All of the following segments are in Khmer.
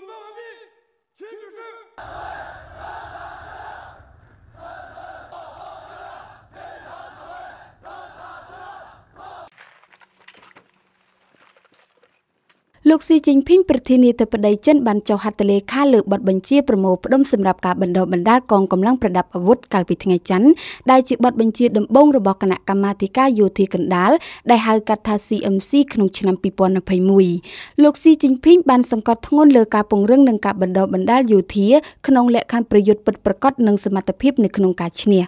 准备完毕，请指示。លោកស៊ីជីងភីងប្រធានាធិបតីចិនបានចុះហត្ថលេខាលើបទបញ្ជាប្រមូលផ្ដុំសម្រាប់ការបណ្ដុះបណ្ដាលកងកម្លាំងប្រដាប់អាវុធកាលពីថ្ងៃច័ន្ទដែលជាបទបញ្ជាដំបូងរបស់គណៈកម្មាធិការយោធាកណ្ដាលដែលហៅកាត់ថា CMC ក្នុងឆ្នាំ2021លោកស៊ីជីងភីងបានសង្កត់ធ្ងន់លើការពង្រឹងនិងការបណ្ដុះបណ្ដាលយោធាក្នុង លក្ខខណ្ឌប្រយុទ្ធពិតប្រាកដនិងសមត្ថភាពនៅក្នុងការឈ្នះ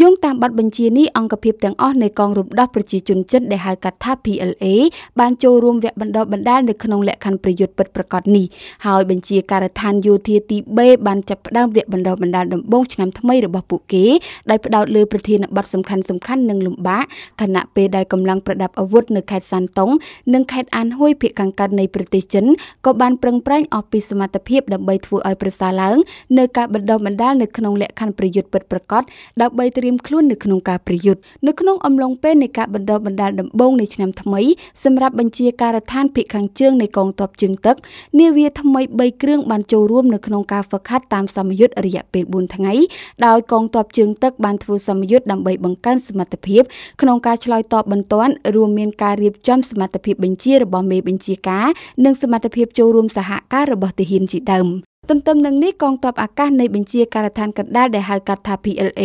យោងតាមបទបញ្ជានេះអង្គភាពទាំងអស់នៃកងរំដោះប្រជាជនចិនដែលហៅកាត់ថា PLA បានចូលរួមវគ្គបណ្ដុះបណ្ដាលនៅក្នុងលក្ខខណ្ឌប្រយុទ្ធពិតប្រាកដនេះហើយបញ្ជាការដ្ឋានយោធាទី B បានចាប់ផ្ដើមវគ្គបណ្ដុះបណ្ដាលដំបូងឆ្នាំថ្មីរបស់ពួកគេដោយផ្ដោតលើប្រធានបទសំខាន់សំខាន់និងលំបាកខណៈពេលដែលកម្លាំងប្រដាប់អាវុធនៅខេត្តសានតុងនិងខេត្តអានហ៊ុយភាគខាងកើតនៃប្រទេសចិនក៏បានប្រឹងប្រែងអស់ពីសមត្ថភាព ដើម្បីធ្វើឲ្យប្រសើរឡើងនៅការបណ្ដុះបណ្ដាលនៅក្នុងលក្ខខណ្ឌប្រយុទ្ធពិតប្រាកដដើម្បីត្រៀមខ្លួននៅក្នុងការប្រយុទ្ធនៅក្នុងអំឡុងពេលនៃការបណ្ដុះបណ្ដាលដំបូងនៃឆ្នាំថ្មីសម្រាប់បញ្ជាការដ្ឋានភាគខាងជើងនៃកងទ័ពជើងទឹកនាវាថ្មី3គ្រឿងបានចូលរួមនៅក្នុងការហ្វឹកហាត់តាមសមយុទ្ធរយៈពេល4ថ្ងៃ ដោយកងទ័ពជើងទឹកបានធ្វើសមយុទ្ធដើម្បីបង្កើនសមត្ថភាពក្នុងការឆ្លើយតបបន្ទាន់រួមមានការរៀបចំសមត្ថភាពបញ្ជារបស់មេបញ្ជាការនិងសមត្ថភាពចូលរួមសហការរបស់ទាហានជាដើមទន្ទឹមនឹងនេះកងទ័ពអាកាសនៃបញ្ជាការដ្ឋានកណ្ដាលដែលហៅកាត់ថា PLA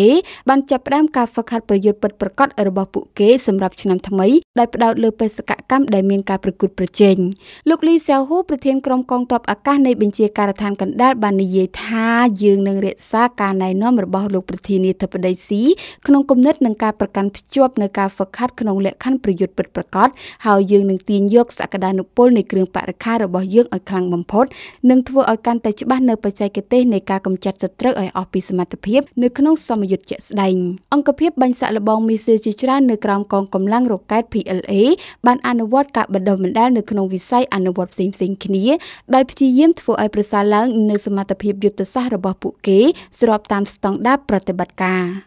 បានចាប់ផ្ដើមការហ្វឹកហាត់ប្រយុទ្ធពិតប្រាកដរបស់ពួកគេសម្រាប់ឆ្នាំថ្មីដោយផ្ដោតលើបេសកកម្មដែលមានការប្រកួតប្រជែងលោកលីសាវហ៊ូប្រធានក្រុមកងទ័ពអាកាសនៃបញ្ជាការដ្ឋានកណ្ដាលបាននិយាយថា យើងនឹងរក្សាការណែនាំរបស់លោកប្រធានាធិបតីស៊ីក្នុងគំនិតនឹងការប្រកាន់ភ្ជាប់នៅការហ្វឹកហាត់ក្នុងលក្ខខណ្ឌប្រយុទ្ធពិតប្រាកដហើយយើងនឹងទាញយកសក្តានុពលនៃគ្រឿងបរិខារបស់យើងឲ្យខ្លាំងបំផុតនិងធ្វើឲ្យកាន់តែច្បាស់នៅបច្ចេកទេសនៃការកម្ចាត់សត្រូវឲ្យអស់ពីសមត្ថភាពនៅក្នុងសមយុទ្ធជាក់ស្ដែងអង្គភាពបាញ់សាក់លបងមីស៊ីជាច្រើននៅក្រោមកងកម្លាំងរ៉ុកែត PLA បានអនុវត្តការបណ្ដុះបណ្ដាលនៅក្នុងវិស័យអនុវត្តផ្សេងផ្សេងគ្នាដោយព្យាយាមធ្វើឲ្យប្រសើរឡើងនូវសមត្ថភាពយុទ្ធសាស្ត្ររបស់ពួកគេស្របតាមស្តង់ដារប្រតិបត្តិការ